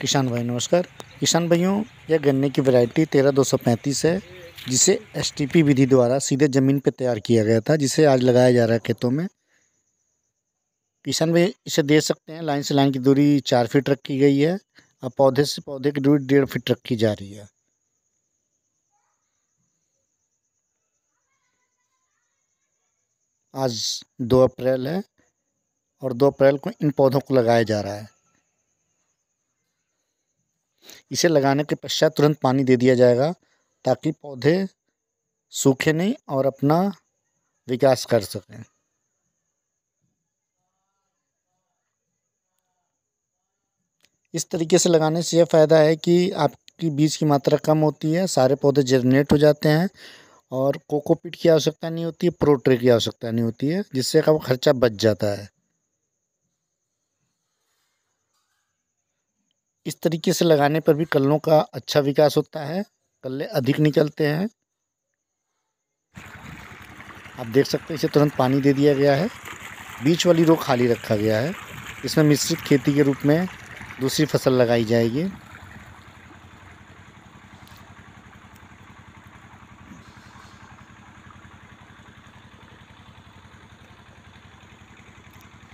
किसान भाई नमस्कार किसान भाइयों यह गन्ने की वैरायटी तेरह दो सौ पैंतीस है जिसे एसटीपी विधि द्वारा सीधे ज़मीन पर तैयार किया गया था जिसे आज लगाया जा रहा है खेतों में किसान भाई इसे दे सकते हैं लाइन से लाइन की दूरी चार फीट रखी गई है और पौधे से पौधे की दूरी डेढ़ फीट रखी जा रही है आज दो अप्रैल है और दो अप्रैल को इन पौधों को लगाया जा रहा है इसे लगाने के पश्चात तुरंत पानी दे दिया जाएगा ताकि पौधे सूखे नहीं और अपना विकास कर सकें इस तरीके से लगाने से यह फ़ायदा है कि आपकी बीज की मात्रा कम होती है सारे पौधे जनरेट हो जाते हैं और कोकोपीट की आवश्यकता नहीं होती है प्रोट्रे की आवश्यकता नहीं होती है जिससे का खर्चा बच जाता है इस तरीके से लगाने पर भी कल्लों का अच्छा विकास होता है कल्ले अधिक निकलते हैं आप देख सकते हैं इसे तुरंत पानी दे दिया गया है बीच वाली रो खाली रखा गया है इसमें मिश्रित खेती के रूप में दूसरी फसल लगाई जाएगी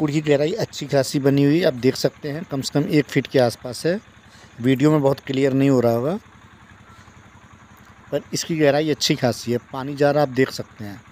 अंकुर की गहराई अच्छी खासी बनी हुई आप देख सकते हैं कम से कम एक फीट के आसपास है वीडियो में बहुत क्लियर नहीं हो रहा होगा पर इसकी गहराई अच्छी खासी है पानी जा रहा आप देख सकते हैं